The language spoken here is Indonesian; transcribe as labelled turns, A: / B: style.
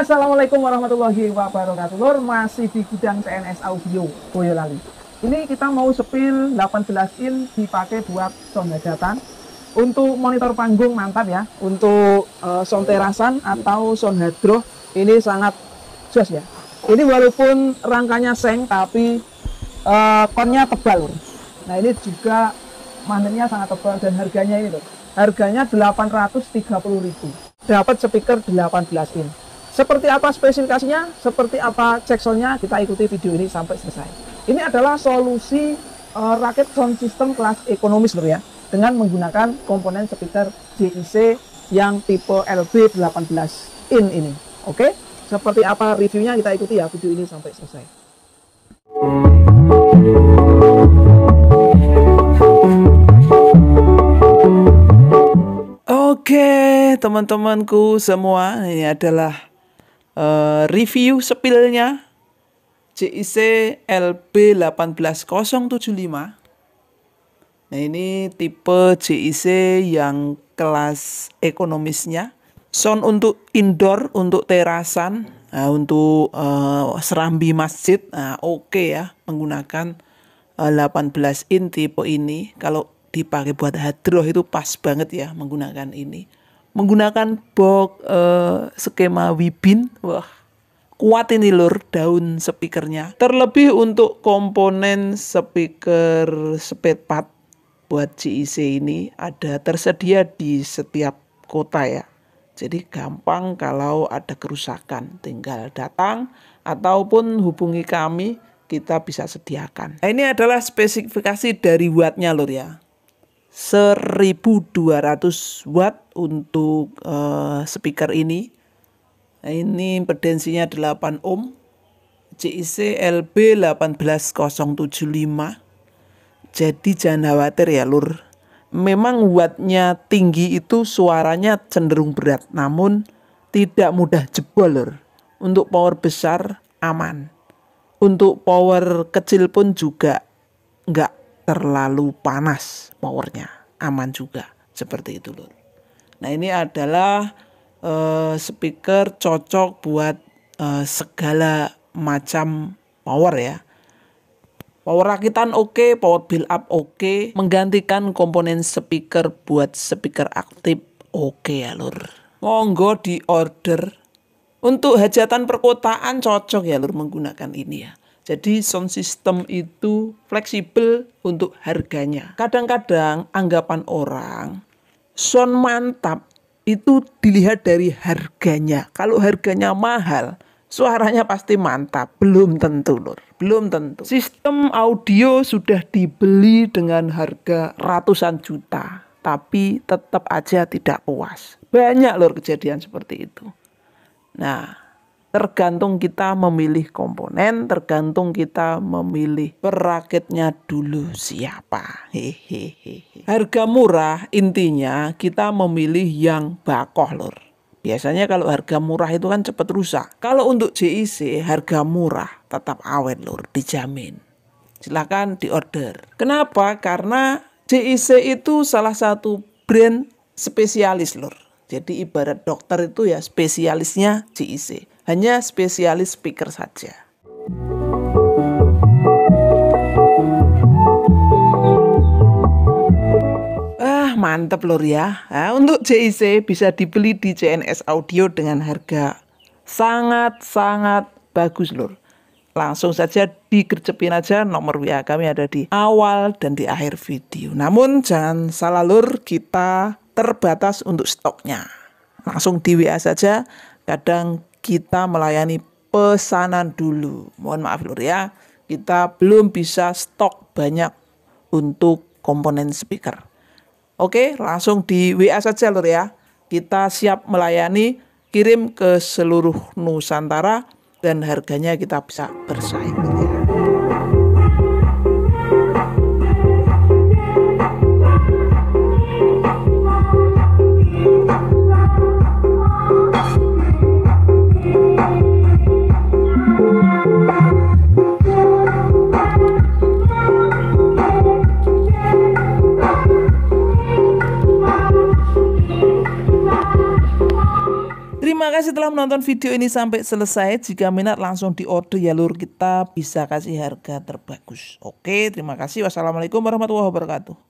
A: Assalamualaikum warahmatullahi wabarakatuh Lur, masih di gudang CNS Audio Boyolali Ini kita mau sepil 18 in dipakai buat sound hajatan Untuk monitor panggung mantap ya Untuk uh, sound terasan atau sound hydro Ini sangat jos ya Ini walaupun rangkanya seng tapi uh, tebal lur. Nah ini juga magnetnya sangat tebal dan harganya ini loh Harganya 830.000 Dapat speaker 18 in seperti apa spesifikasinya, seperti apa ceksonnya kita ikuti video ini sampai selesai. Ini adalah solusi uh, eh, rakit sound system kelas ekonomi ya, dengan menggunakan komponen speaker JIC yang tipe LB18 in ini. Oke, seperti apa reviewnya kita ikuti ya video ini sampai selesai. Oke, teman-temanku semua, ini adalah uh, review sepilnya JIC LB18075 nah ini tipe JIC yang kelas ekonomisnya sound untuk indoor untuk terasan uh, untuk uh, serambi masjid nah, oke okay ya menggunakan uh, 18 in tipe ini kalau dipakai buat hadroh itu pas banget ya menggunakan ini menggunakan box uh, skema Wibin. Wah, kuat ini lur daun speakernya. Terlebih untuk komponen speaker SpeedPad buat CIC ini ada tersedia di setiap kota ya. Jadi gampang kalau ada kerusakan, tinggal datang ataupun hubungi kami, kita bisa sediakan. Nah, ini adalah spesifikasi dari wattnya lur ya. 1200 watt untuk uh, speaker ini nah, ini impedansinya 8 ohm CIC LB 18075 jadi jangan khawatir ya lur memang wattnya tinggi itu suaranya cenderung berat namun tidak mudah jebol lur untuk power besar aman untuk power kecil pun juga nggak terlalu panas powernya aman juga seperti itu lur nah ini adalah uh, speaker cocok buat uh, segala macam power ya Power rakitan oke, okay, power build up oke, okay. menggantikan komponen speaker buat speaker aktif oke okay ya lur. Monggo di order. Untuk hajatan perkotaan cocok ya lur menggunakan ini ya. Jadi sound system itu fleksibel untuk harganya. Kadang-kadang anggapan orang sound mantap itu dilihat dari harganya. Kalau harganya mahal, suaranya pasti mantap. Belum tentu, Lur. Belum tentu. Sistem audio sudah dibeli dengan harga ratusan juta, tapi tetap aja tidak puas. Banyak, Lur, kejadian seperti itu. Nah, Tergantung kita memilih komponen, tergantung kita memilih perakitnya dulu siapa. Hehehe. Harga murah intinya kita memilih yang bakoh lor. Biasanya kalau harga murah itu kan cepat rusak. Kalau untuk JIC harga murah tetap awet lur, dijamin. Silahkan diorder. Kenapa? Karena JIC itu salah satu brand spesialis lur jadi ibarat dokter itu ya spesialisnya GIC, Hanya spesialis speaker saja. Ah, mantep lor ya. Nah, untuk GIC bisa dibeli di CNS Audio dengan harga sangat-sangat bagus lor. Langsung saja digercepin aja nomor WA kami ada di awal dan di akhir video. Namun jangan salah lur kita terbatas untuk stoknya. Langsung di WA saja, kadang kita melayani pesanan dulu. Mohon maaf lur ya, kita belum bisa stok banyak untuk komponen speaker. Oke, langsung di WA saja lur ya. Kita siap melayani, kirim ke seluruh Nusantara dan harganya kita bisa bersaing. Terima kasih telah menonton video ini sampai selesai. Jika minat langsung di order ya lur kita bisa kasih harga terbagus. Oke, terima kasih. Wassalamualaikum warahmatullahi wabarakatuh.